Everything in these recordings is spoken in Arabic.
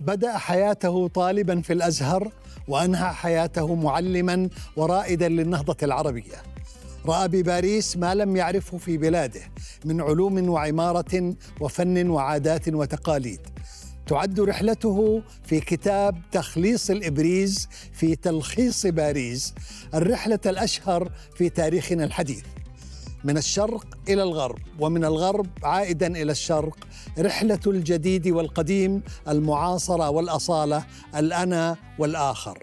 بدأ حياته طالبا في الأزهر وأنهى حياته معلما ورائدا للنهضة العربية رأى بباريس ما لم يعرفه في بلاده من علوم وعمارة وفن وعادات وتقاليد تعد رحلته في كتاب تخليص الإبريز في تلخيص باريس الرحلة الأشهر في تاريخنا الحديث من الشرق الى الغرب ومن الغرب عائدا الى الشرق رحله الجديد والقديم المعاصره والاصاله الانا والاخر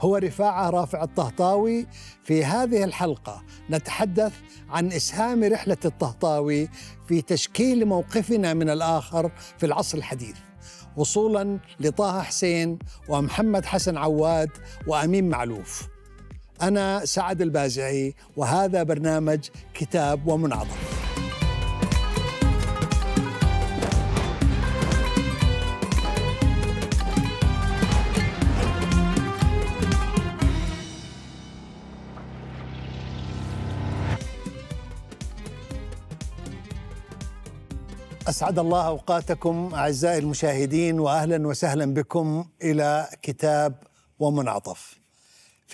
هو رفاعه رافع الطهطاوي في هذه الحلقه نتحدث عن اسهام رحله الطهطاوي في تشكيل موقفنا من الاخر في العصر الحديث وصولا لطه حسين ومحمد حسن عواد وامين معلوف أنا سعد البازعي وهذا برنامج كتاب ومناظرة أسعد الله أوقاتكم أعزائي المشاهدين وأهلا وسهلا بكم إلى كتاب ومنعطف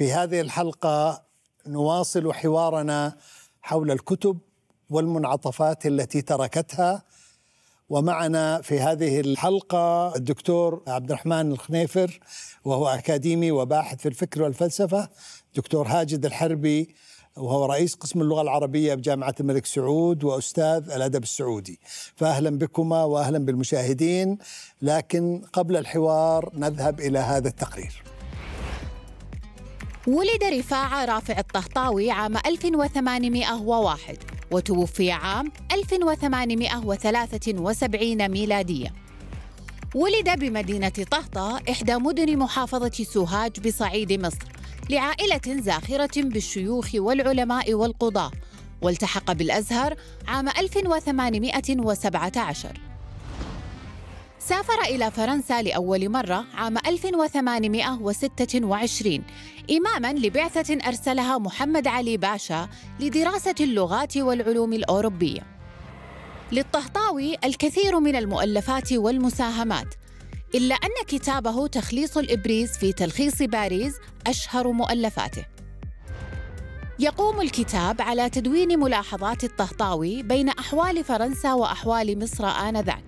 في هذه الحلقه نواصل حوارنا حول الكتب والمنعطفات التي تركتها ومعنا في هذه الحلقة الدكتور عبد الرحمن الخنيفر وهو أكاديمي وباحث في الفكر والفلسفة دكتور هاجد الحربي وهو رئيس قسم اللغة العربية بجامعة الملك سعود وأستاذ الأدب السعودي فأهلا بكما وأهلا بالمشاهدين لكن قبل الحوار نذهب إلى هذا التقرير ولد رفاعة رافع الطهطاوي عام 1801 وتوفي عام 1873 ميلادية ولد بمدينة طهطا إحدى مدن محافظة سوهاج بصعيد مصر لعائلة زاخرة بالشيوخ والعلماء والقضاة والتحق بالأزهر عام 1817 سافر إلى فرنسا لأول مرة عام 1826 إماما لبعثة أرسلها محمد علي باشا لدراسة اللغات والعلوم الأوروبية. للطهطاوي الكثير من المؤلفات والمساهمات، إلا أن كتابه تخليص الإبريز في تلخيص باريس أشهر مؤلفاته. يقوم الكتاب على تدوين ملاحظات الطهطاوي بين أحوال فرنسا وأحوال مصر آنذاك.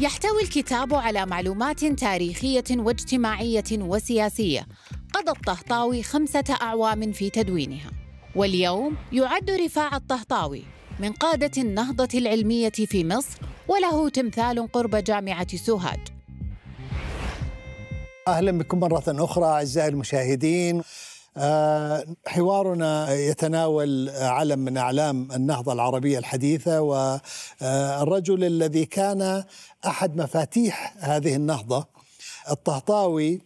يحتوي الكتاب على معلومات تاريخية واجتماعية وسياسية قضى الطهطاوي خمسة أعوام في تدوينها واليوم يعد رفاع الطهطاوي من قادة النهضة العلمية في مصر وله تمثال قرب جامعة سوهاج أهلا بكم مرة أخرى أعزائي المشاهدين آه، حوارنا يتناول علم من اعلام النهضه العربيه الحديثه والرجل الذي كان احد مفاتيح هذه النهضه الطهطاوي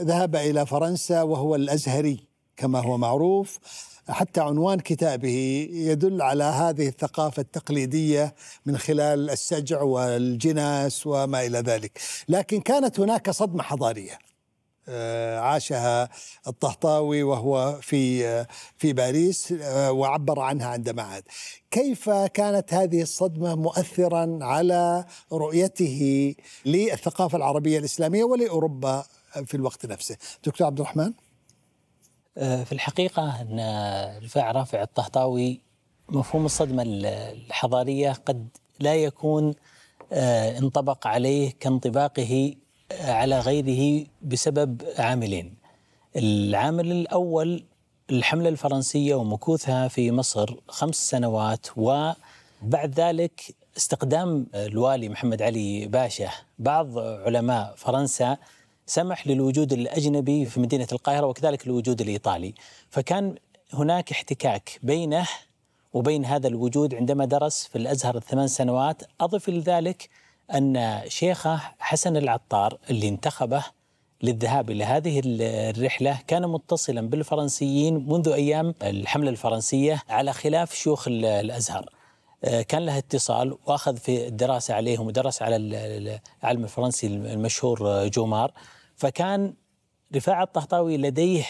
ذهب الى فرنسا وهو الازهري كما هو معروف حتى عنوان كتابه يدل على هذه الثقافة التقليدية من خلال السجع والجناس وما إلى ذلك لكن كانت هناك صدمة حضارية آه، عاشها الطهطاوي وهو في آه، في باريس آه، وعبر عنها عندما عاد كيف كانت هذه الصدمة مؤثرا على رؤيته للثقافة العربية الإسلامية ولأوروبا في الوقت نفسه دكتور عبد الرحمن في الحقيقة أن رفع رافع الطهطاوي مفهوم الصدمة الحضارية قد لا يكون انطبق عليه كانطباقه على غيره بسبب عاملين العامل الأول الحملة الفرنسية ومكوثها في مصر خمس سنوات وبعد ذلك استقدام الوالي محمد علي باشا بعض علماء فرنسا سمح للوجود الأجنبي في مدينة القاهرة وكذلك الوجود الإيطالي فكان هناك احتكاك بينه وبين هذا الوجود عندما درس في الأزهر الثمان سنوات أضف لذلك أن شيخه حسن العطار اللي انتخبه للذهاب إلى هذه الرحلة كان متصلا بالفرنسيين منذ أيام الحملة الفرنسية على خلاف شيوخ الأزهر آه، كان له اتصال واخذ في الدراسه عليهم ودرس على العلم الفرنسي المشهور آه، جومار فكان رفاعة الطهطاوي لديه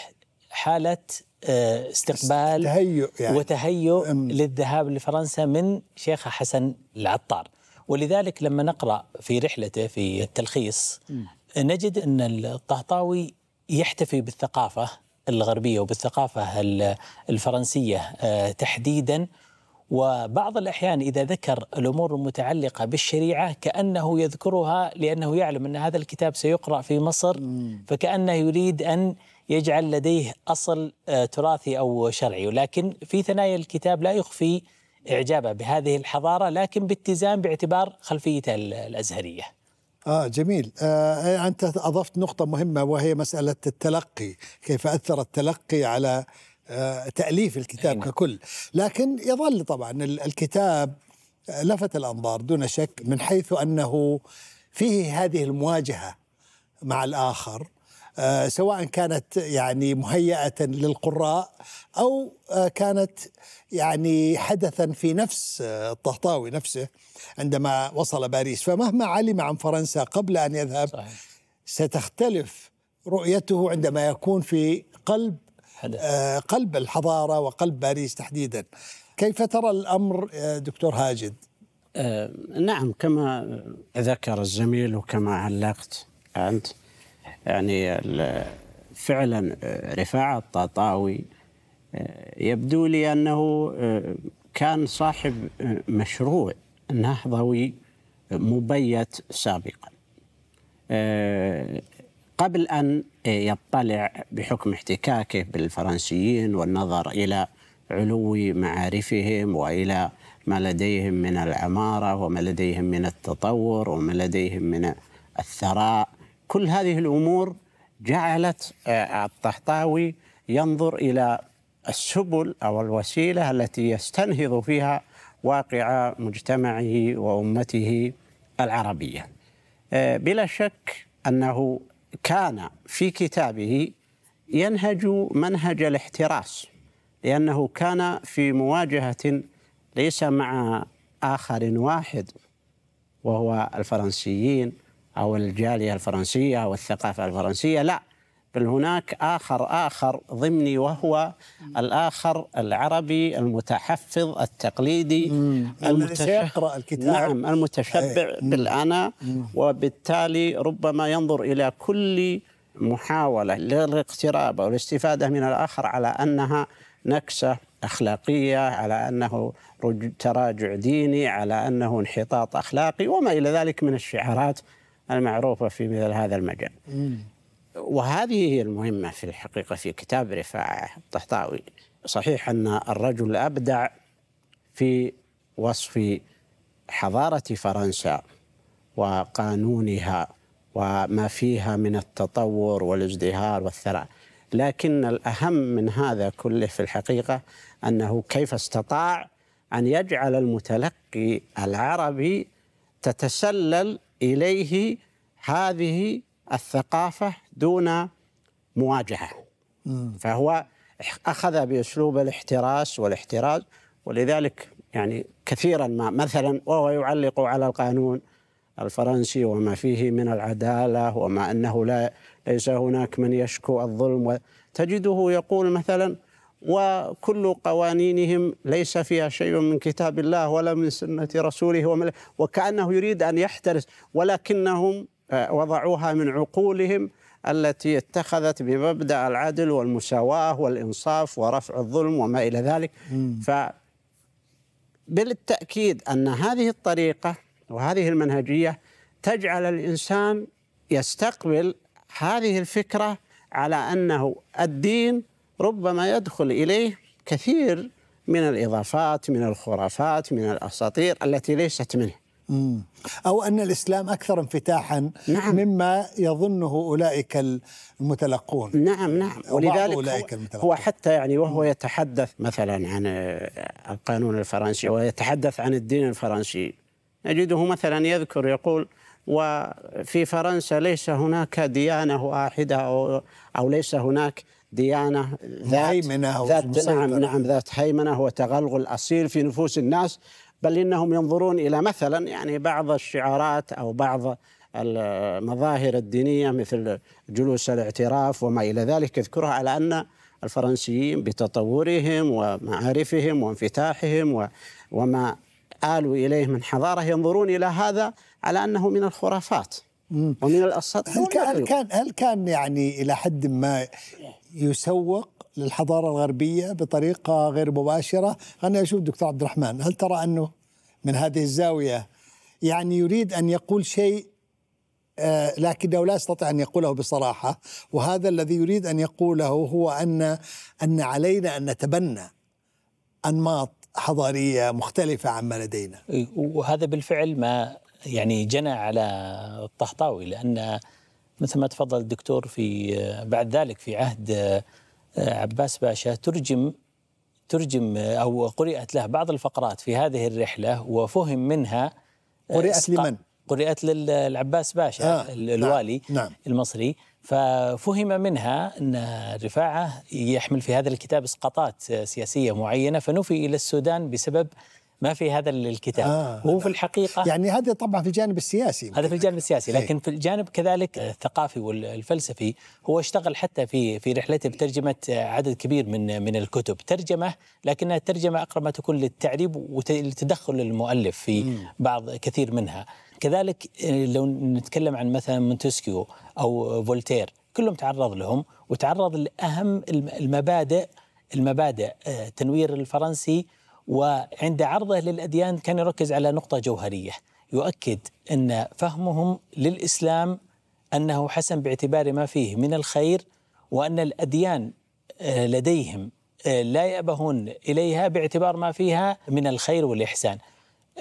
حالة آه، استقبال تهيؤ يعني. وتهيؤ للذهاب لفرنسا من شيخ حسن العطار ولذلك لما نقرا في رحلته في التلخيص نجد ان الطهطاوي يحتفي بالثقافه الغربيه وبالثقافه الفرنسيه آه، تحديدا وبعض الأحيان إذا ذكر الأمور المتعلقة بالشريعة كأنه يذكرها لأنه يعلم أن هذا الكتاب سيقرأ في مصر فكأنه يريد أن يجعل لديه أصل آه، تراثي أو شرعي ولكن في ثنايا الكتاب لا يخفي إعجابه بهذه الحضارة لكن باتزان باعتبار خلفيته الأزهرية آه جميل آه أنت أضفت نقطة مهمة وهي مسألة التلقي كيف أثر التلقي على آه تأليف الكتاب أينا. أيوة. ككل لكن يظل طبعا الكتاب آه، لفت الأنظار دون شك من حيث أنه فيه هذه المواجهة مع الآخر آه، سواء كانت يعني مهيئة للقراء أو آه، كانت يعني حدثا في نفس آه، الطهطاوي نفسه عندما وصل باريس فمهما علم عن فرنسا قبل أن يذهب صحيح. ستختلف رؤيته عندما يكون في قلب حدث. قلب الحضارة وقلب باريس تحديدا كيف ترى الأمر دكتور هاجد؟ نعم كما ذكر الزميل وكما علقت أنت يعني فعلا آه، رفاعة الطاطاوي آه، يبدو لي أنه آه، كان صاحب مشروع نهضوي مبيت سابقا قبل أن يطلع بحكم احتكاكه بالفرنسيين والنظر إلى علو معارفهم وإلى ما لديهم من العمارة وما لديهم من التطور وما لديهم من الثراء كل هذه الأمور جعلت آه، الطحطاوي ينظر إلى السبل أو الوسيلة التي يستنهض فيها واقع مجتمعه وأمته العربية آه، بلا شك أنه كان في كتابه ينهج منهج الاحتراس لأنه كان في مواجهة ليس مع آخر واحد وهو الفرنسيين أو الجالية الفرنسية أو الثقافة الفرنسية لا بل هناك آخر آخر ضمني وهو الآخر العربي المتحفظ التقليدي المتشبع الكتاب نعم المتشبع بالأنا وبالتالي ربما ينظر إلى كل محاولة للاقتراب أو الاستفادة من الآخر على أنها نكسة أخلاقية على أنه تراجع ديني على أنه انحطاط أخلاقي وما إلى ذلك من الشعارات المعروفة في مثل هذا المجال وهذه هي المهمة في الحقيقة في كتاب رفاعة الطحطاوي صحيح أن الرجل أبدع في وصف حضارة فرنسا وقانونها وما فيها من التطور والازدهار والثراء لكن الأهم من هذا كله في الحقيقة أنه كيف استطاع أن يجعل المتلقي العربي تتسلل اليه هذه الثقافه دون مواجهه فهو اخذ باسلوب الاحتراس والاحتراز ولذلك يعني كثيرا ما مثلا وهو يعلق على القانون الفرنسي وما فيه من العداله وما انه لا ليس هناك من يشكو الظلم تجده يقول مثلا وكل قوانينهم ليس فيها شيء من كتاب الله ولا من سنة رسوله وكأنه يريد أن يحترس ولكنهم آه، وضعوها من عقولهم التي اتخذت بمبدأ العدل والمساواة والإنصاف ورفع الظلم وما إلى ذلك ف بالتأكيد أن هذه الطريقة وهذه المنهجية تجعل الإنسان يستقبل هذه الفكرة على أنه الدين ربما يدخل إليه كثير من الإضافات من الخرافات من الأساطير التي ليست منه أو أن الإسلام أكثر انفتاحا نعم. مما يظنه أولئك المتلقون نعم نعم ولذلك أولئك المتلقون. هو حتى يعني وهو يتحدث مثلا عن القانون الفرنسي ويتحدث عن الدين الفرنسي نجده مثلا يذكر يقول وفي فرنسا ليس هناك ديانة واحدة أو, أو ليس هناك ديانة ذات هيمنة ذات نعم نعم ذات هيمنة وتغلغل أصيل في نفوس الناس بل إنهم ينظرون إلى مثلا يعني بعض الشعارات أو بعض المظاهر الدينية مثل جلوس الاعتراف وما إلى ذلك يذكرها على أن الفرنسيين بتطورهم ومعارفهم وانفتاحهم وما آلوا إليه من حضارة ينظرون إلى هذا على أنه من الخرافات ومن الأساطير هل كان هل كان يعني إلى حد ما يسوق للحضارة الغربية بطريقة غير مباشرة خلنا أشوف دكتور عبد الرحمن هل ترى أنه من هذه الزاوية يعني يريد أن يقول شيء آه، لكنه لا يستطيع أن يقوله بصراحة وهذا الذي يريد أن يقوله هو أن أن علينا أن نتبنى أنماط حضارية مختلفة عما لدينا إيه، وهذا بالفعل ما يعني جنى على الطهطاوي لأن مثل ما تفضل الدكتور في آه، بعد ذلك في عهد آه، آه، عباس باشا ترجم ترجم او قرات له بعض الفقرات في هذه الرحله وفهم منها قرات لمن؟ قرات للعباس باشا آه نعم، الوالي نعم, نعم المصري ففهم منها ان رفاعه يحمل في هذا الكتاب اسقاطات سياسيه معينه فنفي الى السودان بسبب ما في هذا الكتاب آه هو في الحقيقه يعني هذا طبعا في الجانب السياسي هذا في الجانب السياسي إيه. لكن في الجانب كذلك الثقافي والفلسفي هو اشتغل حتى في في رحلته بترجمه عدد كبير من من الكتب ترجمه لكنها ترجمه اقرب ما تكون للتعريب وتدخل المؤلف في بعض كثير منها كذلك آه، لو نتكلم عن مثلا مونتسكيو او فولتير كلهم تعرض لهم وتعرض لاهم المبادئ المبادئ آه، تنوير الفرنسي وعند عرضه للأديان كان يركز على نقطة جوهرية يؤكد أن فهمهم للإسلام أنه حسن باعتبار ما فيه من الخير وأن الأديان آه، لديهم آه، لا يأبهون إليها باعتبار ما فيها من الخير والإحسان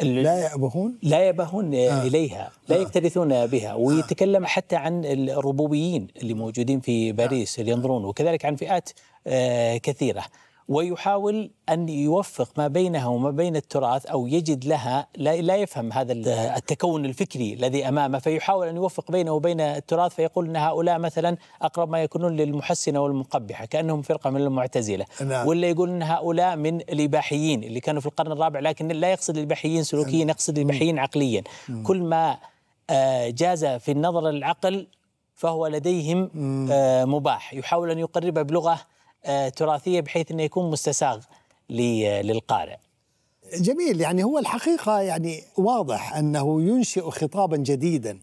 لا يأبهون لا يأبهون آه. آه. إليها لا آه. يكترثون بها ويتكلم آه. حتى عن الربوبيين اللي موجودين في باريس آه. اللي ينظرون وكذلك عن فئات آه كثيرة ويحاول أن يوفق ما بينها وما بين التراث أو يجد لها لا, لا يفهم هذا التكون الفكري الذي أمامه فيحاول أن يوفق بينه وبين التراث فيقول أن هؤلاء مثلا أقرب ما يكونون للمحسنة والمقبحة كأنهم فرقة من المعتزلة نعم. ولا يقول أن هؤلاء من الإباحيين اللي كانوا في القرن الرابع لكن لا يقصد الإباحيين سلوكيا نعم. يقصد الإباحيين عقليا كل ما آه، جاز في النظر العقل فهو لديهم آه، مباح يحاول أن يقربه بلغة آه، تراثيه بحيث انه يكون مستساغ آه، للقارئ. جميل يعني هو الحقيقه يعني واضح انه ينشئ خطابا جديدا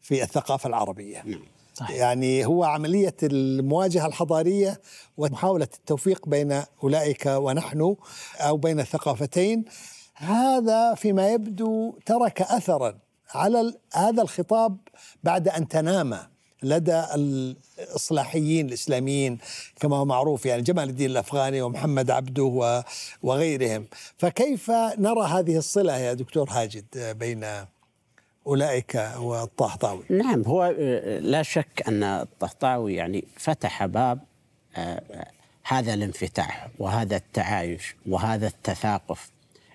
في الثقافه العربيه. نعم. صحيح. يعني هو عملية المواجهة الحضارية ومحاولة التوفيق بين أولئك ونحن أو بين الثقافتين هذا فيما يبدو ترك أثرا على هذا الخطاب بعد أن تنامى لدى الإصلاحيين الإسلاميين كما هو معروف يعني جمال الدين الأفغاني ومحمد عبده وغيرهم فكيف نرى هذه الصلة يا دكتور هاجد بين أولئك والطهطاوي نعم هو آه، لا شك أن الطهطاوي يعني فتح باب آه، هذا الانفتاح وهذا التعايش وهذا التثاقف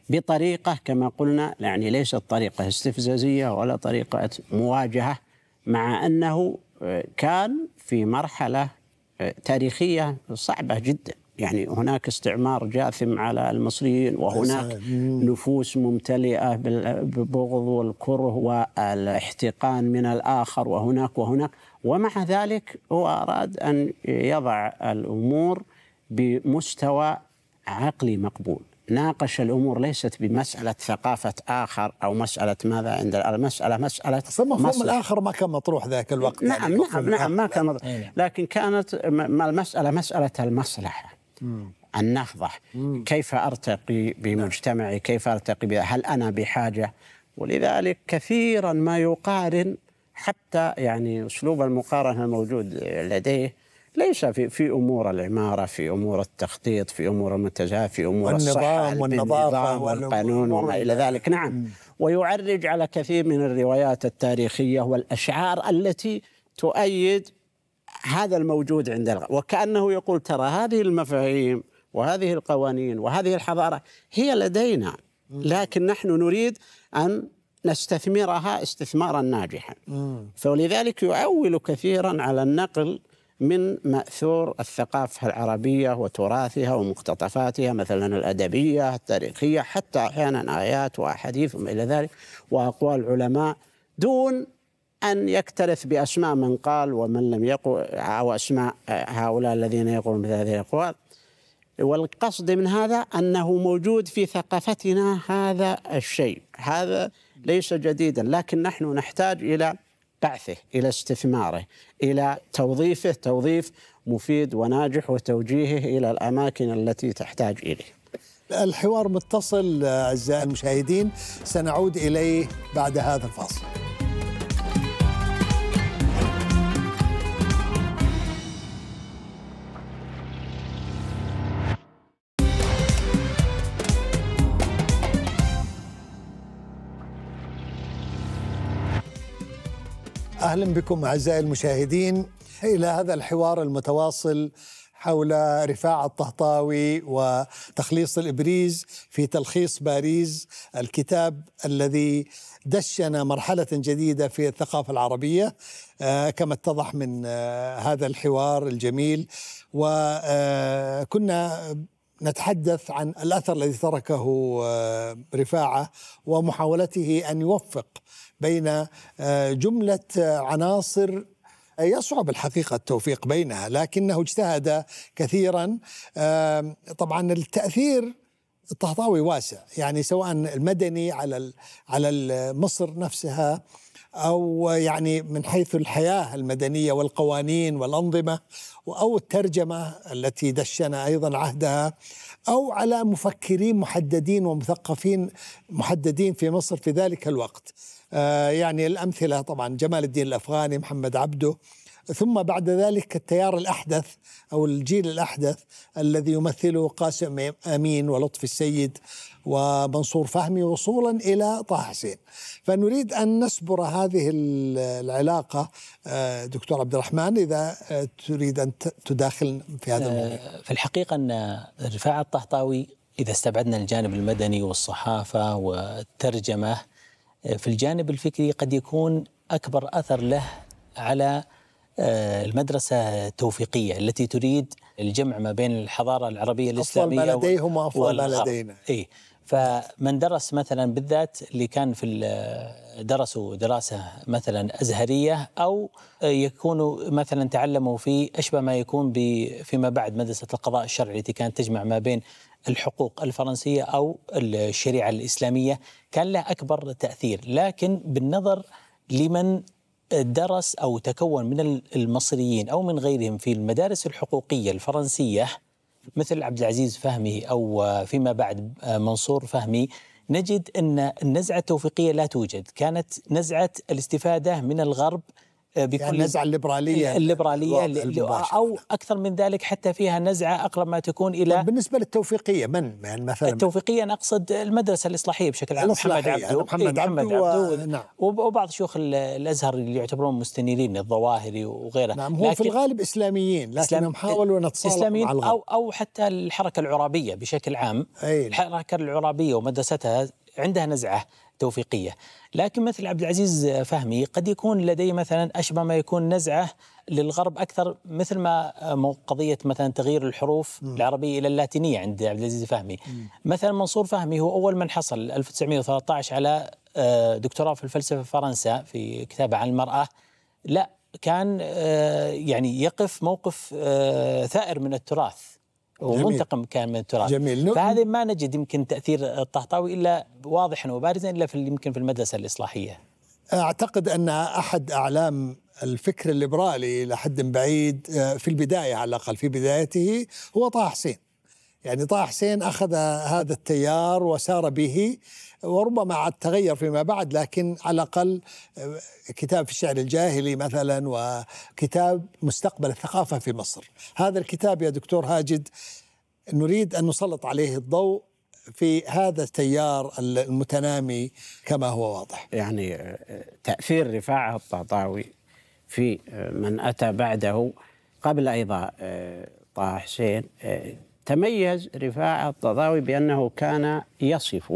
بطريقة كما قلنا يعني ليست طريقة استفزازية ولا طريقة مواجهة مع أنه كان في مرحلة تاريخية صعبة جدا يعني هناك استعمار جاثم على المصريين وهناك نفوس ممتلئة بالبغض والكره والاحتقان من الآخر وهناك وهناك ومع ذلك هو أراد أن يضع الأمور بمستوى عقلي مقبول ناقش الامور ليست بمساله ثقافه اخر او مساله ماذا عند المساله مساله مفهوم الاخر ما كان مطروح ذاك الوقت نعم يعني نعم نعم ما كان مطروح إيه. لكن كانت المساله مساله المصلحه مم. النهضه مم. كيف ارتقي بمجتمعي كيف ارتقي بها هل انا بحاجه ولذلك كثيرا ما يقارن حتى يعني اسلوب المقارنه الموجود لديه ليس في في امور العماره في امور التخطيط في امور المنتجات في امور النظام والنظافه والقانون وما الى ذلك نعم ويعرج على كثير من الروايات التاريخيه والاشعار التي تؤيد هذا الموجود عند الغ... وكانه يقول ترى هذه المفاهيم وهذه القوانين وهذه الحضاره هي لدينا لكن نحن نريد ان نستثمرها استثمارا ناجحا فلذلك يعول كثيرا على النقل من ماثور الثقافه العربيه وتراثها ومقتطفاتها مثلا الادبيه التاريخيه حتى احيانا ايات واحاديث وما الى ذلك واقوال علماء دون أن يكترث بأسماء من قال ومن لم يقل أو أسماء آه، هؤلاء الذين يقولون مثل هذه الأقوال والقصد من هذا أنه موجود في ثقافتنا هذا الشيء هذا ليس جديدا لكن نحن نحتاج إلى بعثه الى استثماره الى توظيفه توظيف مفيد وناجح وتوجيهه الى الاماكن التي تحتاج اليه. الحوار متصل اعزائي المشاهدين سنعود اليه بعد هذا الفاصل. اهلا بكم اعزائي المشاهدين الى هذا الحوار المتواصل حول رفاعة الطهطاوي وتخليص الإبريز في تلخيص باريز الكتاب الذي دشن مرحلة جديدة في الثقافة العربية آه، كما اتضح من آه، هذا الحوار الجميل وكنا آه، نتحدث عن الأثر الذي تركه رفاعة ومحاولته أن يوفق بين آه، جمله آه، عناصر يصعب الحقيقة التوفيق بينها لكنه اجتهد كثيرا آه، طبعا التأثير الطهطاوي واسع يعني سواء المدني على على مصر نفسها او يعني من حيث الحياه المدنيه والقوانين والانظمه او الترجمه التي دشن ايضا عهدها او على مفكرين محددين ومثقفين محددين في مصر في ذلك الوقت آه، يعني الأمثلة طبعا جمال الدين الأفغاني محمد عبده ثم بعد ذلك التيار الأحدث أو الجيل الأحدث الذي يمثله قاسم أمين ولطفي السيد ومنصور فهمي وصولا إلى طه حسين فنريد أن نسبر هذه العلاقة آه، دكتور عبد الرحمن إذا آه، تريد أن تداخل في هذا الموضوع في الحقيقة أن رفاعة الطهطاوي إذا استبعدنا الجانب المدني والصحافة والترجمة آه، في الجانب الفكري قد يكون اكبر اثر له على آه، المدرسة التوفيقية التي تريد الجمع ما بين الحضارة العربية الإسلامية أفضل ما لديهم وأفضل ما لدينا إيه فمن درس مثلا بالذات اللي كان في آه، درسوا دراسة مثلا أزهرية أو يكونوا مثلا تعلموا في أشبه ما يكون فيما بعد مدرسة القضاء الشرعي التي كانت تجمع ما بين الحقوق الفرنسية أو الشريعة الإسلامية كان له أكبر تأثير لكن بالنظر لمن درس أو تكون من المصريين أو من غيرهم في المدارس الحقوقية الفرنسية مثل عبد العزيز فهمي أو فيما بعد منصور فهمي نجد أن النزعة التوفيقية لا توجد كانت نزعة الاستفادة من الغرب بكل آه، يعني نزعة الليبرالية إيه، الليبرالية المباشرة. أو أكثر من ذلك حتى فيها نزعة أقرب ما تكون إلى بالنسبة للتوفيقية من يعني مثلا التوفيقية أنا أقصد المدرسة الإصلاحية بشكل عام محمد عبده إيه، محمد عبده و... نعم. وبعض شيوخ الأزهر اللي يعتبرون مستنيرين الظواهري وغيره نعم هم في الغالب إسلاميين لكنهم إسلام... حاولوا أن يتصالحوا إسلاميين مع الغرب. أو أو حتى الحركة العرابية بشكل عام أي نعم. الحركة العرابية ومدرستها عندها نزعة توفيقيه لكن مثل عبد العزيز فهمي قد يكون لديه مثلا اشبه ما يكون نزعه للغرب اكثر مثل ما قضيه مثلا تغيير الحروف م. العربيه الى اللاتينيه عند عبد العزيز فهمي م. مثلا منصور فهمي هو اول من حصل 1913 على آه، دكتوراه في الفلسفه في فرنسا في كتابه عن المراه لا كان آه، يعني يقف موقف آه، ثائر من التراث ومنتقم كان من التراث جميل فهذا ما نجد يمكن تاثير الطهطاوي الا واضحا وبارزا الا في يمكن في المدرسه الاصلاحيه اعتقد ان احد اعلام الفكر الليبرالي الى حد بعيد آه، في البدايه على الاقل في بدايته هو طه حسين يعني طه حسين اخذ هذا التيار وسار به وربما عاد تغير فيما بعد لكن على الأقل آه، كتاب في الشعر الجاهلي مثلا وكتاب مستقبل الثقافة في مصر هذا الكتاب يا دكتور هاجد نريد أن نسلط عليه الضوء في هذا التيار المتنامي كما هو واضح يعني آه، تأثير رفاعة الطعطاوي في آه، من أتى بعده قبل أيضا طه حسين تميز رفاعة الطهاوي بأنه كان يصف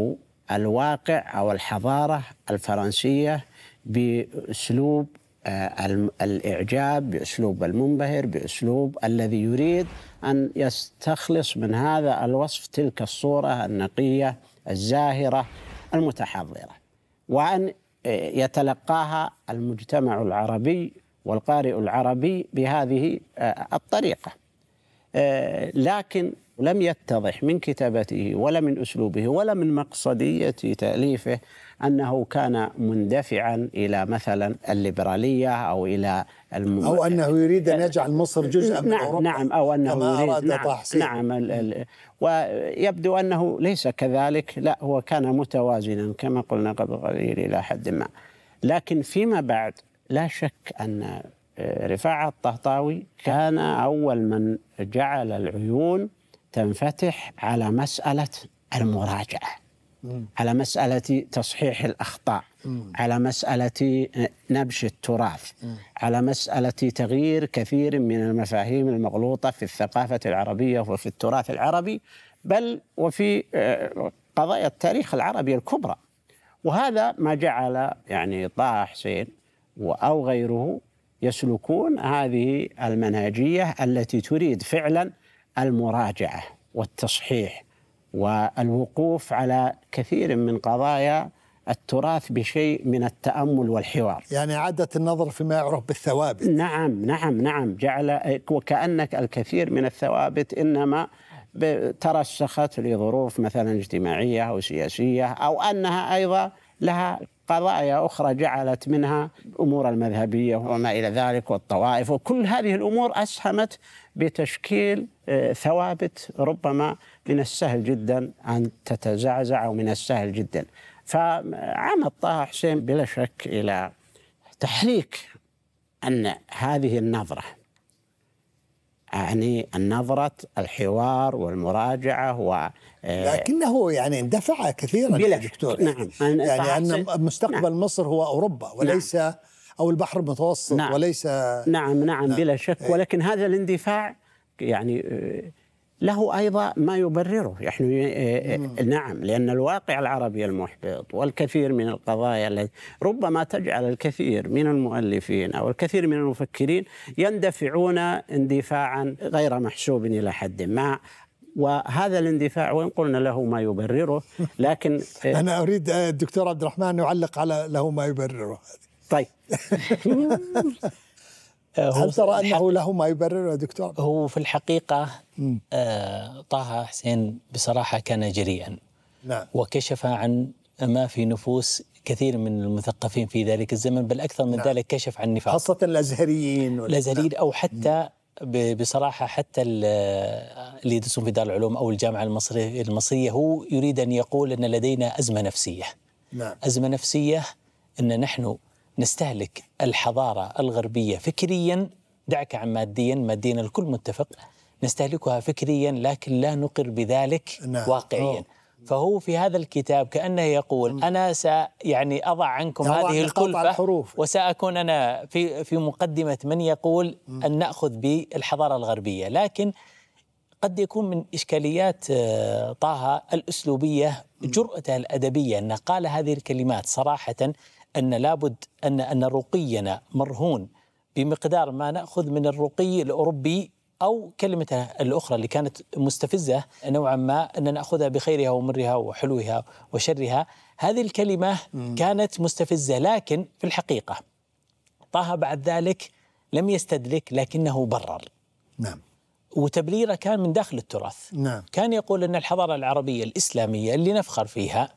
الواقع او الحضاره الفرنسيه باسلوب آه، الاعجاب باسلوب المنبهر باسلوب الذي يريد ان يستخلص من هذا الوصف تلك الصوره النقيه الزاهره المتحضره وان آه، يتلقاها المجتمع العربي والقارئ العربي بهذه آه، الطريقه آه، لكن لم يتضح من كتابته ولا من اسلوبه ولا من مقصديه تاليفه انه كان مندفعا الى مثلا الليبراليه او الى الم... او انه يريد ان يجعل مصر جزءا من نعم اوروبا نعم او انه كما يريد نعم, نعم ال ال ويبدو انه ليس كذلك لا هو كان متوازنا كما قلنا قبل قليل الى حد ما لكن فيما بعد لا شك ان رفاعة الطهطاوي كان أول من جعل العيون تنفتح على مسألة المراجعة على مسألة تصحيح الأخطاء على مسألة نبش التراث على مسألة تغيير كثير من المفاهيم المغلوطة في الثقافة العربية وفي التراث العربي بل وفي آه، قضايا التاريخ العربي الكبرى وهذا ما جعل يعني طه حسين أو غيره يسلكون هذه المنهجيه التي تريد فعلا المراجعه والتصحيح والوقوف على كثير من قضايا التراث بشيء من التأمل والحوار يعني إعادة النظر فيما يعرف بالثوابت نعم نعم نعم جعل وكأنك الكثير من الثوابت إنما ترسخت لظروف مثلا اجتماعية أو سياسية أو أنها أيضا لها قضايا أخرى جعلت منها أمور المذهبية وما إلى ذلك والطوائف وكل هذه الأمور أسهمت بتشكيل آه، ثوابت ربما من السهل جدا أن تتزعزع ومن السهل جدا فعمد طه حسين بلا شك إلى تحريك أن هذه النظرة يعني النظرة الحوار والمراجعة و آه، لكنه يعني اندفع كثيرا بلا دكتور نعم يعني, يعني أن مستقبل نعم مصر هو أوروبا نعم. وليس نعم أو البحر المتوسط نعم وليس نعم نعم, نعم بلا شك إيه. ولكن هذا الاندفاع يعني آه، له ايضا ما يبرره نحن آه، آه، نعم لان الواقع العربي المحبط والكثير من القضايا التي ربما تجعل الكثير من المؤلفين او الكثير من المفكرين يندفعون اندفاعا غير محسوب الى حد ما وهذا الاندفاع وان قلنا له ما يبرره لكن آه، انا اريد الدكتور عبد الرحمن يعلق على له ما يبرره طيب آه، هل ترى أنه له ما يبرر يا دكتور؟ هو في الحقيقة آه طه حسين بصراحة كان جريئا نعم. وكشف عن ما في نفوس كثير من المثقفين في ذلك الزمن بل أكثر من نعم. ذلك كشف عن النفاق خاصة الأزهريين الأزهريين نعم. أو حتى بصراحة حتى اللي يدرسون في دار العلوم أو الجامعة المصرية, المصرية هو يريد أن يقول أن لدينا أزمة نفسية نعم. أزمة نفسية أن نحن نستهلك الحضارة الغربية فكريا دعك عن ماديا ماديا الكل متفق نستهلكها فكريا لكن لا نقر بذلك نعم. واقعيا أوه. فهو في هذا الكتاب كأنه يقول أنا س يعني أضع عنكم هذه الكلفة الحروف. وسأكون أنا في في مقدمة من يقول أن نأخذ بالحضارة الغربية لكن قد يكون من إشكاليات آه، طه الأسلوبية جرأته الأدبية أنه قال هذه الكلمات صراحة أن لابد أن أن رقينا مرهون بمقدار ما نأخذ من الرقي الأوروبي أو كلمته الأخرى اللي كانت مستفزة نوعا ما أن نأخذها بخيرها ومرها وحلوها وشرها هذه الكلمة كانت مستفزة لكن في الحقيقة طه بعد ذلك لم يستدلك لكنه برر نعم وتبريره كان من داخل التراث نعم كان يقول أن الحضارة العربية الإسلامية اللي نفخر فيها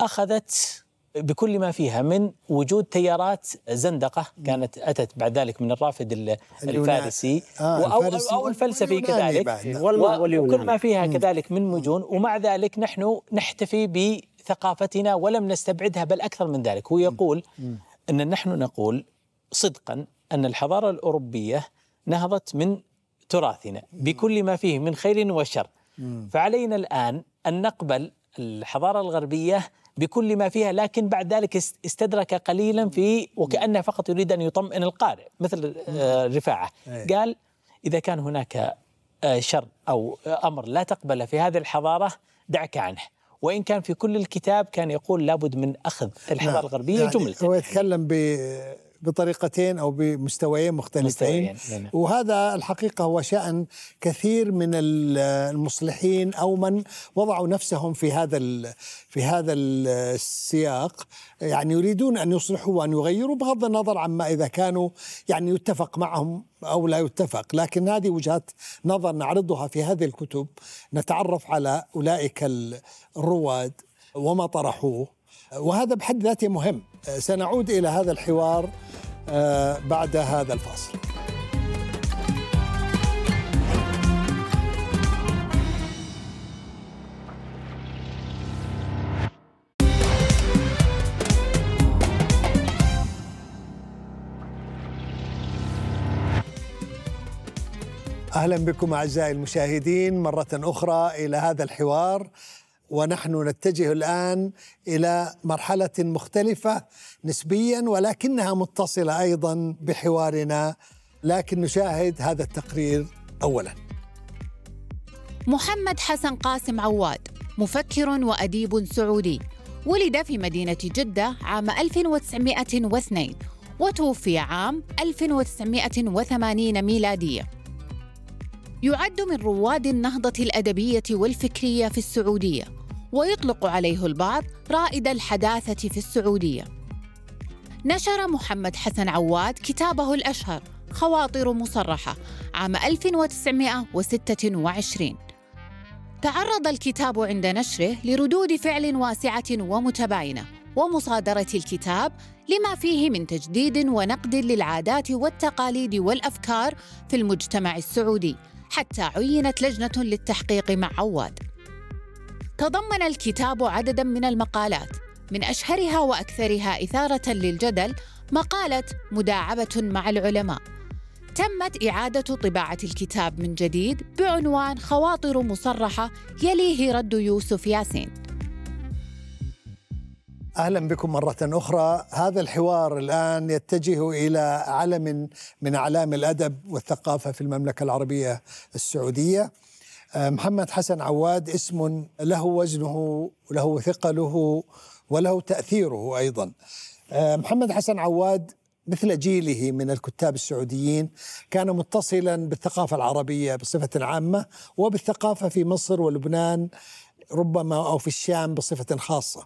أخذت بكل ما فيها من وجود تيارات زندقه كانت اتت بعد ذلك من الرافد الفارسي آه او الفارسي او الفلسفي كذلك وكل ما فيها كذلك من مجون ومع ذلك نحن نحتفي بثقافتنا ولم نستبعدها بل اكثر من ذلك هو يقول ان نحن نقول صدقا ان الحضاره الاوروبيه نهضت من تراثنا بكل ما فيه من خير وشر فعلينا الان ان نقبل الحضاره الغربيه بكل ما فيها لكن بعد ذلك استدرك قليلا في وكأنه فقط يريد أن يطمئن القارئ مثل آه، رفاعة إيه. قال إذا كان هناك آه، شر أو آه، أمر لا تقبله في هذه الحضارة دعك عنه وإن كان في كل الكتاب كان يقول لابد من أخذ الحضارة نعم. الغربية يعني جملة هو يتكلم ب بطريقتين او بمستويين مختلفين مستويين. نعم. وهذا الحقيقه هو شان كثير من المصلحين او من وضعوا نفسهم في هذا في هذا السياق يعني يريدون ان يصلحوا وان يغيروا بغض النظر عما اذا كانوا يعني يتفق معهم او لا يتفق، لكن هذه وجهات نظر نعرضها في هذه الكتب نتعرف على اولئك الرواد وما طرحوه وهذا بحد ذاته مهم آه، سنعود إلى هذا الحوار آه، بعد هذا الفاصل اهلا بكم اعزائي المشاهدين مره اخرى الى هذا الحوار ونحن نتجه الان الى مرحله مختلفه نسبيا ولكنها متصله ايضا بحوارنا لكن نشاهد هذا التقرير اولا. محمد حسن قاسم عواد مفكر واديب سعودي ولد في مدينه جده عام 1902 وتوفي عام 1980 ميلاديه. يعد من رواد النهضه الادبيه والفكريه في السعوديه ويطلق عليه البعض رائد الحداثة في السعودية. نشر محمد حسن عواد كتابه الأشهر خواطر مصرحة عام 1926 تعرض الكتاب عند نشره لردود فعل واسعة ومتباينة ومصادرة الكتاب لما فيه من تجديد ونقد للعادات والتقاليد والأفكار في المجتمع السعودي حتى عينت لجنة للتحقيق مع عواد تضمن الكتاب عددا من المقالات من اشهرها واكثرها اثاره للجدل مقاله مداعبه مع العلماء تمت اعاده طباعه الكتاب من جديد بعنوان خواطر مصرحه يليه رد يوسف ياسين اهلا بكم مره اخرى، هذا الحوار الان يتجه الى علم من اعلام الادب والثقافه في المملكه العربيه السعوديه. آه، محمد حسن عواد اسم له وزنه وله ثقله وله تأثيره أيضا آه، محمد حسن عواد مثل جيله من الكتاب السعوديين كان متصلا بالثقافة العربية بصفة عامة وبالثقافة في مصر ولبنان ربما أو في الشام بصفة خاصة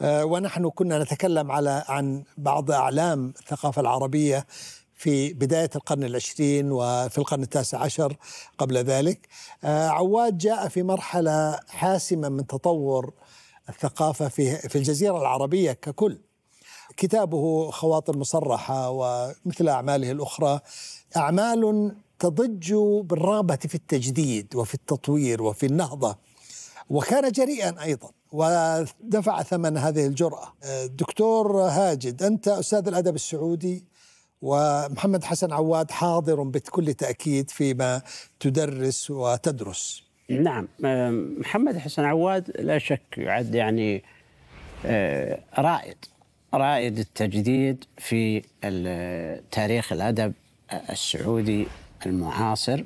آه، ونحن كنا نتكلم على عن بعض أعلام الثقافة العربية في بداية القرن العشرين وفي القرن التاسع عشر قبل ذلك آه، عواد جاء في مرحلة حاسمة من تطور الثقافة في, في الجزيرة العربية ككل كتابه خواطر مصرحة ومثل أعماله الأخرى أعمال تضج بالرغبة في التجديد وفي التطوير وفي النهضة وكان جريئا أيضا ودفع ثمن هذه الجرأة آه، دكتور هاجد أنت أستاذ الأدب السعودي ومحمد حسن عواد حاضر بكل تأكيد فيما تدرس وتدرس نعم آه، محمد حسن عواد لا شك يعد يعني آه، رائد رائد التجديد في تاريخ الأدب السعودي المعاصر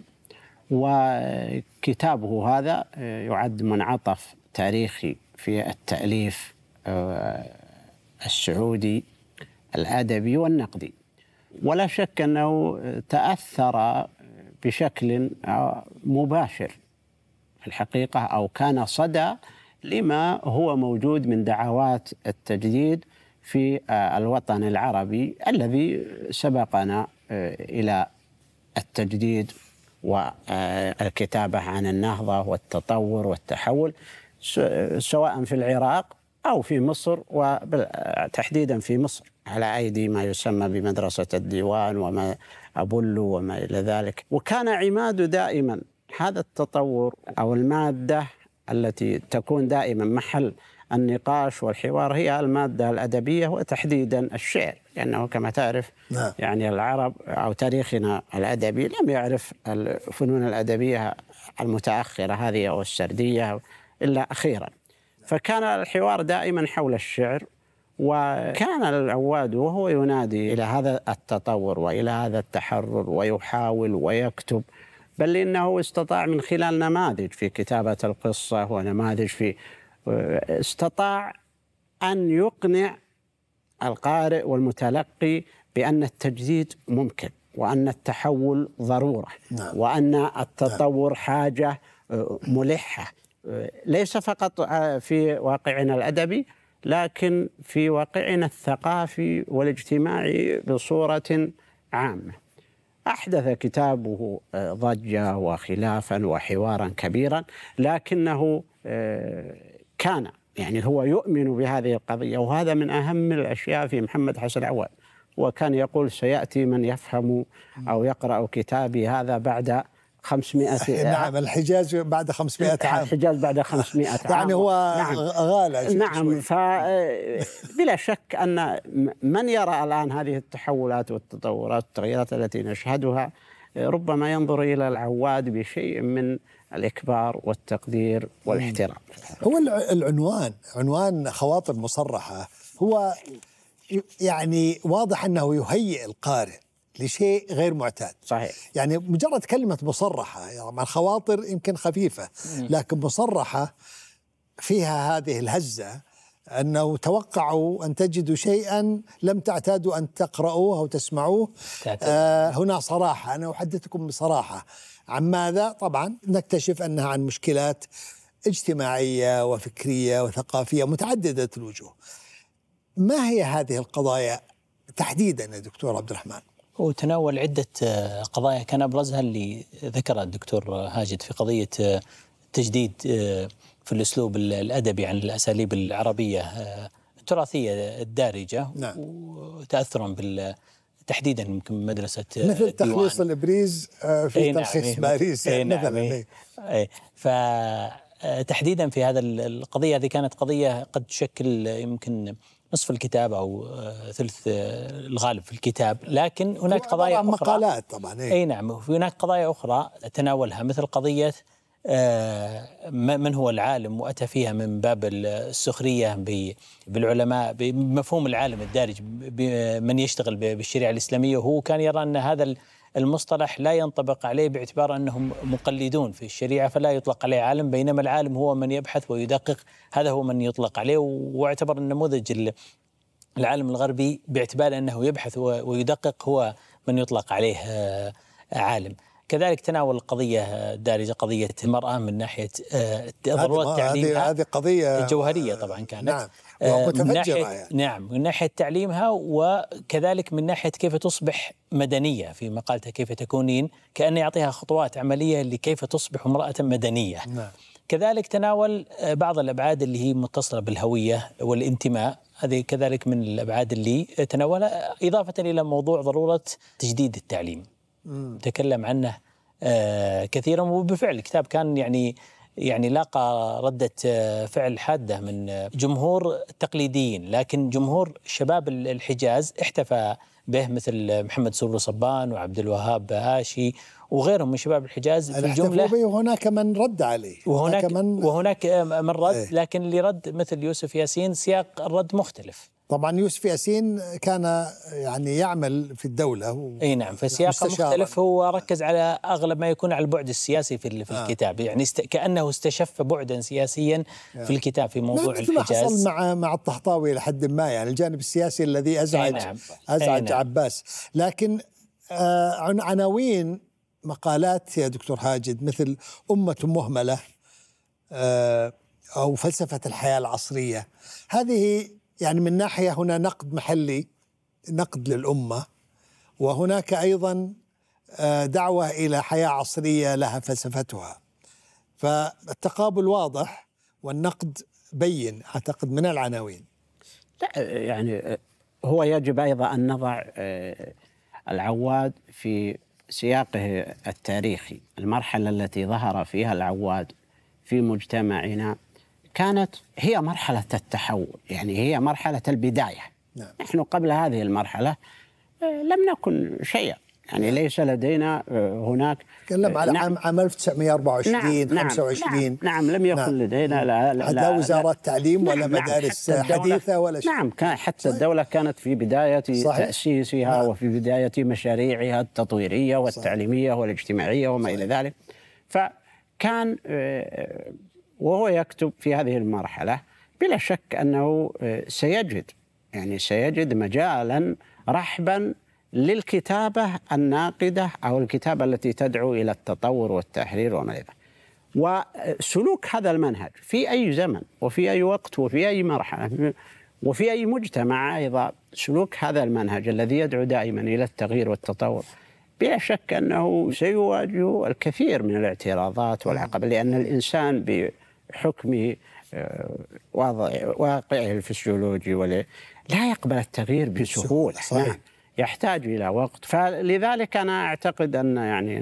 وكتابه هذا آه، يعد منعطف تاريخي في التأليف السعودي الأدبي والنقدي ولا شك أنه تأثر بشكل مباشر في الحقيقة أو كان صدى لما هو موجود من دعوات التجديد في الوطن العربي الذي سبقنا إلى التجديد والكتابة عن النهضة والتطور والتحول سواء في العراق أو في مصر وتحديدا في مصر على أيدي ما يسمى بمدرسة الديوان وما أبل وما إلى ذلك وكان عماد دائما هذا التطور أو المادة التي تكون دائما محل النقاش والحوار هي المادة الأدبية وتحديدا الشعر لأنه كما تعرف نعم. يعني العرب أو تاريخنا الأدبي لم يعرف الفنون الأدبية المتأخرة هذه أو السردية إلا أخيرا فكان الحوار دائما حول الشعر وكان العواد وهو ينادي إلى هذا التطور وإلى هذا التحرر ويحاول ويكتب بل إنه استطاع من خلال نماذج في كتابة القصة ونماذج في آه، استطاع أن يقنع القارئ والمتلقي بأن التجديد ممكن وأن التحول ضرورة نعم. وأن نعم. التطور حاجة آه، ملحة آه، ليس فقط في واقعنا الأدبي لكن في واقعنا الثقافي والاجتماعي بصورة عامة أحدث كتابه آه، ضجة وخلافا وحوارا كبيرا لكنه آه، كان يعني هو يؤمن بهذه القضية وهذا من أهم الأشياء في محمد حسن عواد وكان يقول سيأتي من يفهم أو يقرأ كتابي هذا بعد 500 نعم الحجاز بعد 500 عام الحجاز بعد 500 عام يعني هو نعم غالى نعم ف بلا شك ان من يرى الان هذه التحولات والتطورات والتغييرات التي نشهدها ربما ينظر الى العواد بشيء من الإكبار والتقدير والاحترام هو العنوان عنوان خواطر مصرحة هو يعني واضح أنه يهيئ القارئ لشيء غير معتاد صحيح يعني مجرد كلمة مصرحة يعني الخواطر يمكن خفيفة لكن مصرحة فيها هذه الهزة أنه توقعوا أن تجدوا شيئا لم تعتادوا أن تقرأوه أو تسمعوه آه هنا صراحة أنا أحدثكم بصراحة عن ماذا؟ طبعا نكتشف أنها عن مشكلات اجتماعية وفكرية وثقافية متعددة الوجوه ما هي هذه القضايا تحديدا يا دكتور عبد الرحمن؟ وتناول عدة آه، قضايا كان أبرزها اللي ذكرها الدكتور هاجد في قضية آه، تجديد آه، في الأسلوب الأدبي عن الأساليب العربية التراثية الدارجة نعم. وتأثرا بال تحديدا يمكن مدرسه مثل تخليص الابريز في ايه تلخيص نعم باريس ايه نعم مثلا ايه ايه فتحديدا في هذا القضيه هذه كانت قضيه قد تشكل يمكن نصف الكتاب او آه، ثلث آه، الغالب في الكتاب لكن هناك قضايا اخرى مقالات طبعا إيه. اي نعم هناك قضايا اخرى تناولها مثل قضيه آه، من هو العالم واتى فيها من باب السخريه بالعلماء بمفهوم العالم الدارج من يشتغل بالشريعه الاسلاميه وهو كان يرى ان هذا المصطلح لا ينطبق عليه باعتبار انهم مقلدون في الشريعه فلا يطلق عليه عالم بينما العالم هو من يبحث ويدقق هذا هو من يطلق عليه واعتبر النموذج العالم الغربي باعتبار انه يبحث ويدقق هو من يطلق عليه آه، عالم. كذلك تناول القضية آه، الدارجة قضية المرأة من ناحية آه، ضرورة تعليمها هذه قضية جوهرية طبعا كانت نعم آه، من ناحيه يعني. نعم من ناحيه تعليمها وكذلك من ناحيه كيف تصبح مدنيه في مقالتها كيف تكونين كان يعطيها خطوات عمليه لكيف تصبح امراه مدنيه نعم. كذلك تناول بعض الابعاد اللي هي متصله بالهويه والانتماء هذه كذلك من الابعاد اللي تناولها اضافه الى موضوع ضروره تجديد التعليم تكلم عنه آه، كثيرا وبالفعل الكتاب كان يعني يعني لاقى ردة آه، فعل حادة من آه، جمهور التقليديين لكن جمهور شباب الحجاز احتفى به مثل آه، محمد سرور صبان وعبد الوهاب هاشي وغيرهم من شباب الحجاز في الجمله به وهناك من رد عليه وهناك من وهناك من رد إيه. لكن اللي رد مثل يوسف ياسين سياق الرد مختلف طبعا يوسف ياسين كان يعني يعمل في الدولة اي نعم في سياق مختلف هو ركز على اغلب ما يكون على البعد السياسي في في آه. الكتاب يعني است... كانه استشف بعدا سياسيا آه. في الكتاب في موضوع نعم الحجاز حصل مع مع الطهطاوي لحد ما يعني الجانب السياسي الذي ازعج أي نعم. ازعج أي نعم. عباس لكن آه عناوين مقالات يا دكتور هاجد مثل امة مهملة آه أو فلسفة الحياة العصرية هذه يعني من ناحيه هنا نقد محلي نقد للامه وهناك ايضا آه، دعوه الى حياه عصريه لها فلسفتها فالتقابل واضح والنقد بين اعتقد من العناوين لا يعني آه، هو يجب ايضا ان نضع آه، العواد في سياقه التاريخي المرحله التي ظهر فيها العواد في مجتمعنا كانت هي مرحلة التحول يعني هي مرحلة البداية نعم. نحن قبل هذه المرحلة آه، لم نكن شيئا يعني نعم. ليس لدينا آه، هناك تكلم على آه، نعم عام 1924 نعم 25 نعم،, نعم, نعم لم يكن نعم لدينا لا لا لا وزارات تعليم نعم ولا نعم، مدارس حديثه ولا شيء نعم حتى صحيح طيب. الدوله كانت في بدايه صحيح تاسيسها نعم وفي بدايه مشاريعها التطويريه والتعليميه والاجتماعيه وما صحيح الى ذلك فكان وهو يكتب في هذه المرحلة بلا شك أنه آه، سيجد يعني سيجد مجالا رحبا للكتابة الناقدة أو الكتابة التي تدعو إلى التطور والتحرير وما إلى وسلوك هذا المنهج في أي زمن وفي أي وقت وفي أي مرحلة وفي أي مجتمع أيضا سلوك هذا المنهج الذي يدعو دائما إلى التغيير والتطور بلا شك أنه سيواجه الكثير من الاعتراضات والعقب لأن الإنسان حكمه آه، وضع واقعه الفسيولوجي ولا لا يقبل التغيير بسهولة صحيح. يحتاج إلى وقت فلذلك أنا أعتقد أن يعني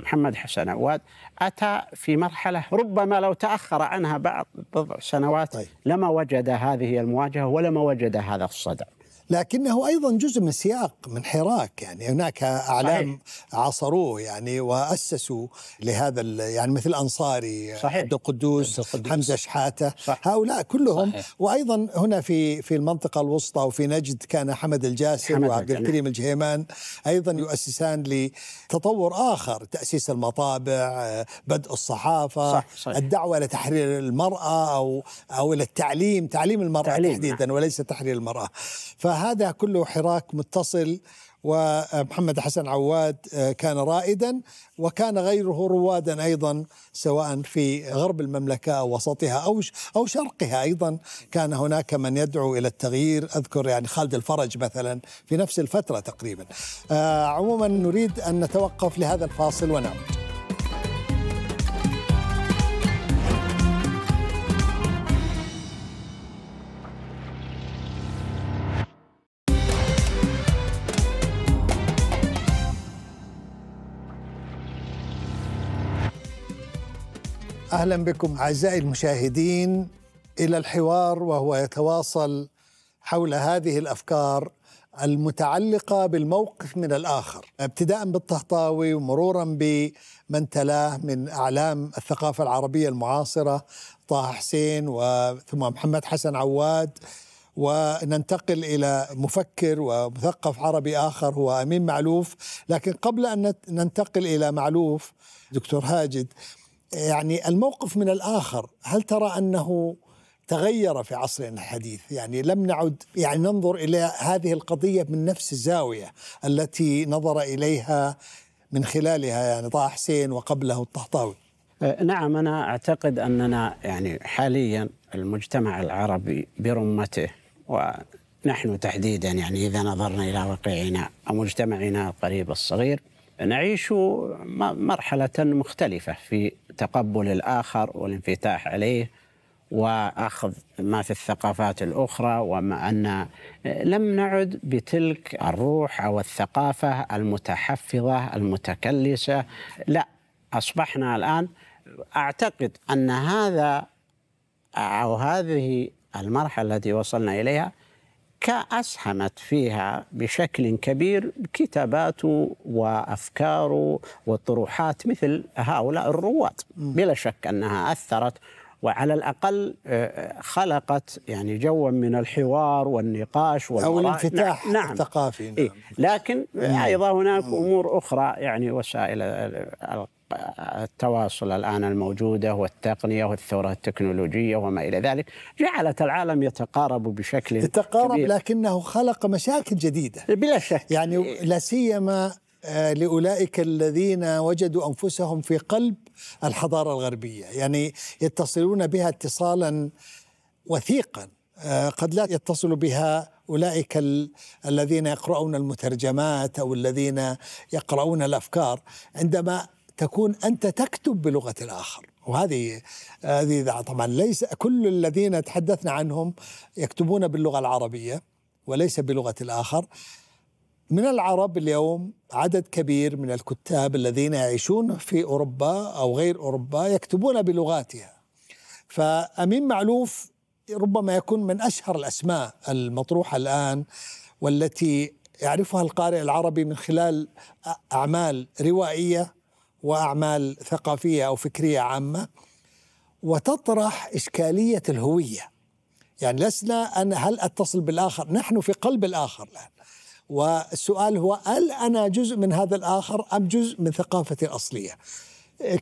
محمد حسن عواد أتى في مرحلة ربما لو تأخر عنها بعض بضع سنوات طيب. لما وجد هذه المواجهة ولما وجد هذا الصدع لكنه أيضا جزء من سياق من حراك يعني هناك أعلام صحيح. عاصروه يعني وأسسوا لهذا يعني مثل أنصاري صحيح. عبد القدوس, حمزة شحاتة صح. هؤلاء كلهم صحيح. وأيضا هنا في في المنطقة الوسطى وفي نجد كان حمد الجاسر حمد وعبد الكريم الجهيمان أيضا يؤسسان لتطور آخر تأسيس المطابع بدء الصحافة صح. صحيح. الدعوة لتحرير المرأة أو أو إلى التعليم تعليم المرأة تعليم. تحديدا وليس تحرير المرأة ف فهذا كله حراك متصل ومحمد حسن عواد آه، كان رائدا وكان غيره روادا ايضا سواء في غرب المملكه او وسطها او او شرقها ايضا كان هناك من يدعو الى التغيير اذكر يعني خالد الفرج مثلا في نفس الفتره تقريبا آه، عموما نريد ان نتوقف لهذا الفاصل ونعود اهلا بكم اعزائي المشاهدين الى الحوار وهو يتواصل حول هذه الافكار المتعلقه بالموقف من الاخر، ابتداء بالطهطاوي ومرورا بمن تلاه من اعلام الثقافه العربيه المعاصره طه حسين وثم محمد حسن عواد وننتقل الى مفكر ومثقف عربي اخر هو امين معلوف، لكن قبل ان ننتقل الى معلوف دكتور هاجد يعني الموقف من الآخر هل ترى أنه تغير في عصرنا الحديث يعني لم نعد يعني ننظر إلى هذه القضية من نفس الزاوية التي نظر إليها من خلالها يعني طه حسين وقبله الطهطاوي أه، نعم أنا أعتقد أننا يعني حاليا المجتمع العربي برمته ونحن تحديدا يعني إذا نظرنا إلى واقعنا أو مجتمعنا القريب الصغير نعيش مرحلة مختلفة في تقبل الآخر والانفتاح عليه واخذ ما في الثقافات الاخرى وما ان لم نعد بتلك الروح او الثقافه المتحفظه المتكلسه لا اصبحنا الان اعتقد ان هذا او هذه المرحله التي وصلنا اليها مكة أسهمت فيها بشكل كبير كتاباته وأفكاره وطروحات مثل هؤلاء الرواد بلا شك أنها أثرت وعلى الأقل آه، خلقت يعني جوا من الحوار والنقاش أو الانفتاح نعم،, نعم الثقافي نعم. إيه لكن نعم. أيضا هناك أمور أخرى يعني وسائل التواصل الآن الموجودة والتقنية والثورة التكنولوجية وما إلى ذلك جعلت العالم يتقارب بشكل يتقارب كبير. لكنه خلق مشاكل جديدة بلا شك يعني لا سيما آه، لأولئك الذين وجدوا أنفسهم في قلب الحضارة الغربية يعني يتصلون بها اتصالا وثيقا آه، قد لا يتصل بها اولئك الذين يقرؤون المترجمات او الذين يقرؤون الافكار عندما تكون انت تكتب بلغه الاخر وهذه هذه طبعا ليس كل الذين تحدثنا عنهم يكتبون باللغه العربيه وليس بلغه الاخر من العرب اليوم عدد كبير من الكتاب الذين يعيشون في اوروبا او غير اوروبا يكتبون بلغاتها فامين معلوف ربما يكون من اشهر الاسماء المطروحه الان والتي يعرفها القارئ العربي من خلال اعمال روائيه واعمال ثقافيه او فكريه عامه وتطرح اشكاليه الهويه يعني لسنا أن هل أتصل بالآخر نحن في قلب الآخر الآن والسؤال هو هل أنا جزء من هذا الآخر أم جزء من ثقافتي الأصلية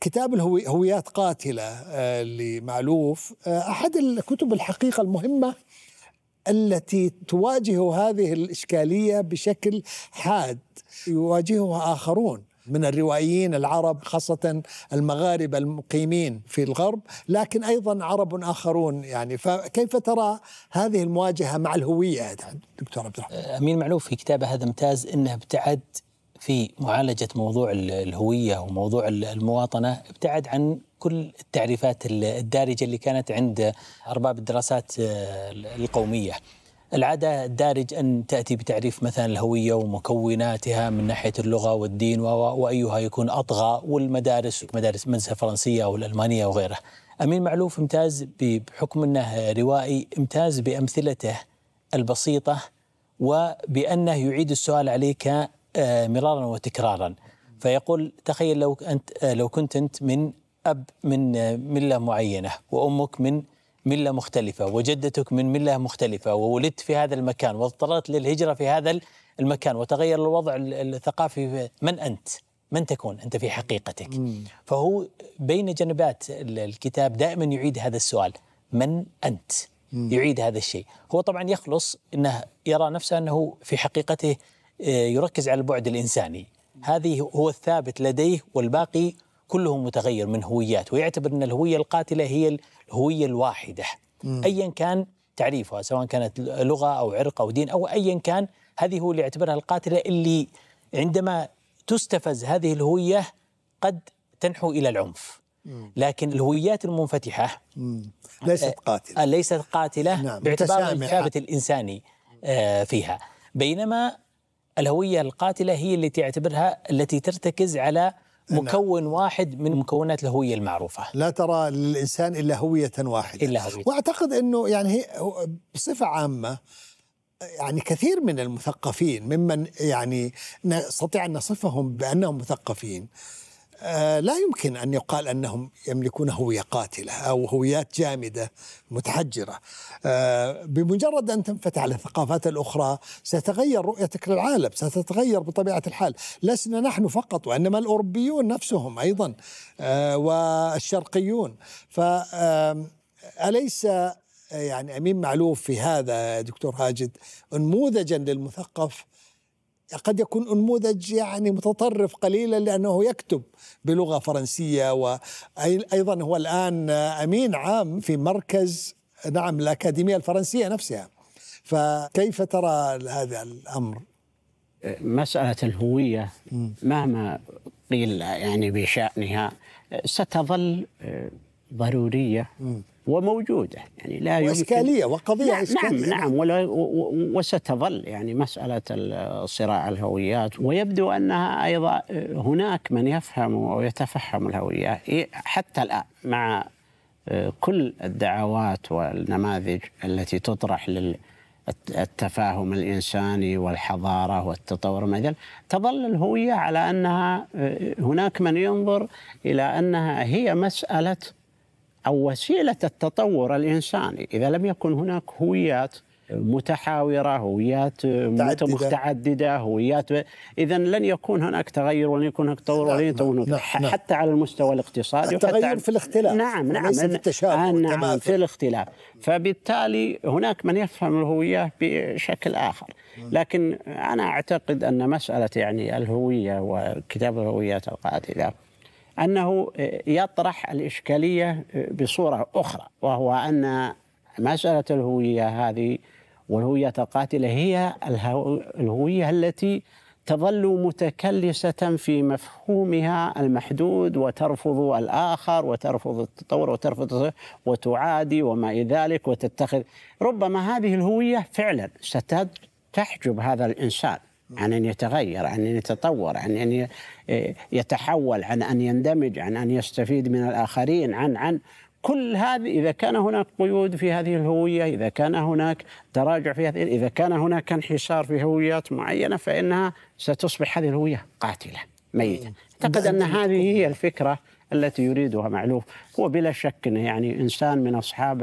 كتاب الهويات قاتلة آه، لمعلوف آه، أحد الكتب الحقيقة المهمة التي تواجه هذه الإشكالية بشكل حاد يواجهها آخرون من الروائيين العرب خاصة المغاربة المقيمين في الغرب لكن أيضا عرب آخرون يعني فكيف ترى هذه المواجهة مع الهوية دكتور عبد الرحمن أه، أمين معلوف في كتابه هذا امتاز أنه ابتعد في معالجة موضوع الهوية وموضوع المواطنة ابتعد عن كل التعريفات الدارجة اللي كانت عند أرباب الدراسات أه، القومية العاده الدارج ان تاتي بتعريف مثلا الهويه ومكوناتها من ناحيه اللغه والدين وايها يكون اطغى والمدارس مدارس المدرسه الفرنسيه او الالمانيه وغيرها. امين معلوف امتاز بحكم انه روائي امتاز بامثلته البسيطه وبانه يعيد السؤال عليك آه، مرارا وتكرارا. فيقول تخيل لو انت آه، لو كنت انت من اب من آه، مله معينه وامك من مله مختلفه وجدتك من مله مختلفه وولدت في هذا المكان واضطررت للهجره في هذا المكان وتغير الوضع الثقافي من انت؟ من تكون انت في حقيقتك؟ مم. فهو بين جنبات الكتاب دائما يعيد هذا السؤال من انت؟ مم. يعيد هذا الشيء، هو طبعا يخلص انه يرى نفسه انه في حقيقته آه، يركز على البعد الانساني، هذه هو الثابت لديه والباقي كله متغير من هويات ويعتبر ان الهويه القاتله هي الهوية الواحدة أيا كان تعريفها سواء كانت لغة أو عرق أو دين أو أيا كان هذه هو اللي يعتبرها القاتلة اللي عندما تستفز هذه الهوية قد تنحو إلى العنف لكن الهويات المنفتحة ليست قاتلة آه، ليست قاتلة نعم. باعتبار الثابت الإنساني آه، فيها بينما الهوية القاتلة هي التي تعتبرها التي ترتكز على مكون واحد من مكونات الهوية المعروفة لا ترى للإنسان إلا هوية واحدة إلا هوية. وأعتقد أنه يعني هي بصفة عامة يعني كثير من المثقفين ممن يعني نستطيع أن نصفهم بأنهم مثقفين آه، لا يمكن أن يقال أنهم يملكون هوية قاتلة أو هويات جامدة متحجرة آه، بمجرد أن تنفتح على الثقافات الأخرى ستتغير رؤيتك للعالم ستتغير بطبيعة الحال لسنا نحن فقط وإنما الأوروبيون نفسهم أيضا آه، والشرقيون فأليس يعني أمين معلوف في هذا دكتور هاجد نموذجا للمثقف قد يكون نموذج يعني متطرف قليلا لأنه يكتب بلغة فرنسية وأيضا هو الآن أمين عام في مركز نعم الأكاديمية الفرنسية نفسها فكيف ترى هذا الأمر؟ مسألة الهوية مهما قيل يعني بشأنها ستظل ضرورية وموجوده يعني لا واشكاليه وقضيه نعم إشكالية. نعم ولا وستظل يعني مساله الصراع الهويات ويبدو انها ايضا هناك من يفهم ويتفهم الهويه إيه، حتى الان مع آه، كل الدعوات والنماذج التي تطرح لل التفاهم الإنساني والحضارة والتطور مثل تظل الهوية على أنها آه، هناك من ينظر إلى أنها هي مسألة أو وسيلة التطور الإنساني إذا لم يكن هناك هويات متحاورة هويات متعددة. متعددة هويات إذا لن يكون هناك تغير ولن يكون هناك تطور ولن نعم، يكون هناك نعم، نعم. حتى على المستوى الاقتصادي التغير في الاختلاف نعم نعم ليس في التشابه آه، نعم في الاختلاف فبالتالي هناك من يفهم الهوية بشكل آخر لكن أنا أعتقد أن مسألة يعني الهوية وكتاب الهويات القاتلة أنه يطرح الإشكالية بصورة أخرى وهو أن مسألة الهوية هذه والهوية القاتلة هي الهوية التي تظل متكلسة في مفهومها المحدود وترفض الآخر وترفض التطور وترفض وتعادي وما إلى ذلك وتتخذ ربما هذه الهوية فعلا ستحجب هذا الإنسان عن أن يتغير عن أن يتطور عن أن يتحول عن أن يندمج عن أن يستفيد من الآخرين عن عن كل هذه إذا كان هناك قيود في هذه الهوية إذا كان هناك تراجع في هذه إذا كان هناك انحسار في هويات معينة فإنها ستصبح هذه الهوية قاتلة ميتة أعتقد أن هذه هي الفكرة التي يريدها معلوف هو بلا شك يعني إنسان من أصحاب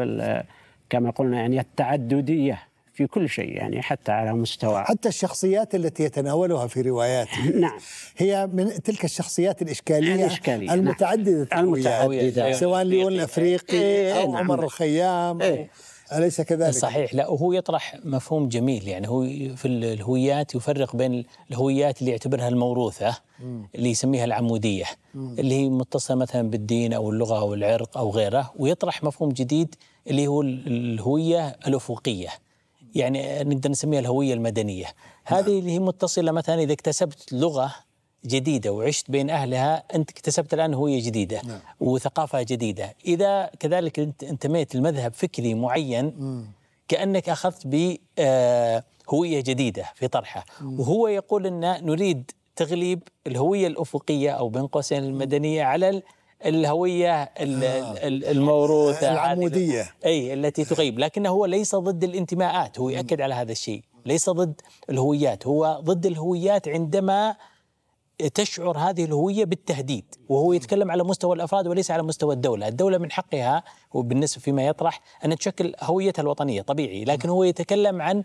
كما قلنا يعني التعددية في كل شيء يعني حتى على مستوى حتى الشخصيات التي يتناولها في رواياته نعم هي من تلك الشخصيات الإشكالية, الإشكالية المتعددة نعم. المتعددة سواء أيوة. ليون الأفريقي إيه،, إيه أو نعم. عمر الخيام إيه أليس كذلك؟ صحيح لا وهو يطرح مفهوم جميل يعني هو في الهويات يفرق بين الهويات اللي يعتبرها الموروثة اللي يسميها العمودية اللي هي متصلة مثلا بالدين أو اللغة أو العرق أو غيره ويطرح مفهوم جديد اللي هو الهوية الأفقية يعني نقدر نسميها الهويه المدنيه هذه اللي هي متصله مثلا اذا اكتسبت لغه جديدة وعشت بين أهلها أنت اكتسبت الآن هوية جديدة نعم. وثقافة جديدة إذا كذلك أنت انتميت لمذهب فكري معين كأنك أخذت بهوية آه، جديدة في طرحه وهو يقول أن نريد تغليب الهوية الأفقية أو بين قوسين المدنية على الهويه آه. الموروثه العموديه اي التي تغيب لكنه هو ليس ضد الانتماءات هو يؤكد على هذا الشيء ليس ضد الهويات هو ضد الهويات عندما تشعر هذه الهوية بالتهديد وهو يتكلم على مستوى الأفراد وليس على مستوى الدولة الدولة من حقها وبالنسبة فيما يطرح أن تشكل هويتها الوطنية طبيعي لكن هو يتكلم عن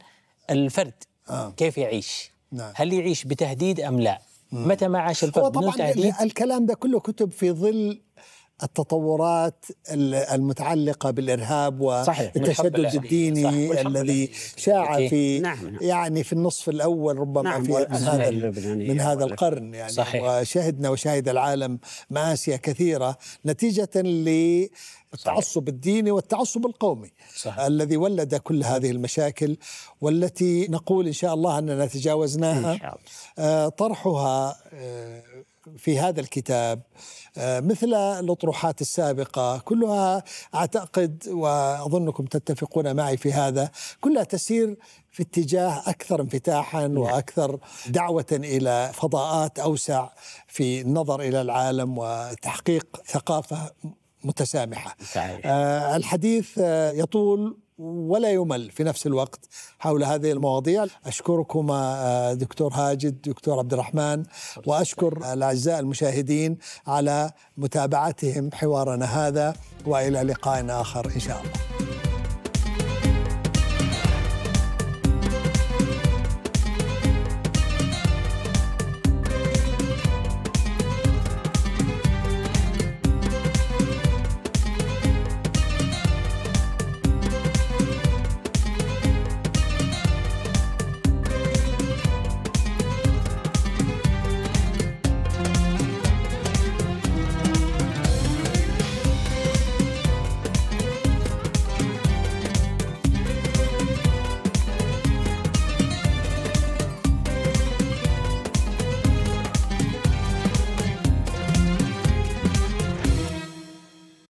الفرد آه. كيف يعيش نعم. هل يعيش بتهديد أم لا متى ما عاش الفرد طبعا الكلام ده كله كتب في ظل التطورات المتعلقة بالإرهاب والتشدد الديني الذي شاع في نعم،, نعم. يعني في النصف الأول ربما نعم. في من هذا, من هذا القرن يعني صحيح. وشهدنا وشاهد العالم مآسي كثيرة نتيجة ل التعصب الديني والتعصب القومي صحيح. الذي ولد كل هذه المشاكل والتي نقول إن شاء الله أننا تجاوزناها إن شاء الله. آه، طرحها آه، في هذا الكتاب آه، مثل الأطروحات السابقة كلها أعتقد وأظنكم تتفقون معي في هذا كلها تسير في اتجاه أكثر انفتاحا نعم. وأكثر دعوة إلى فضاءات أوسع في النظر إلى العالم وتحقيق ثقافة متسامحة صحيح. آه الحديث آه يطول ولا يمل في نفس الوقت حول هذه المواضيع أشكركما آه، دكتور هاجد دكتور عبد الرحمن وأشكر الأعزاء المشاهدين على متابعتهم حوارنا هذا وإلى لقاء آخر إن شاء الله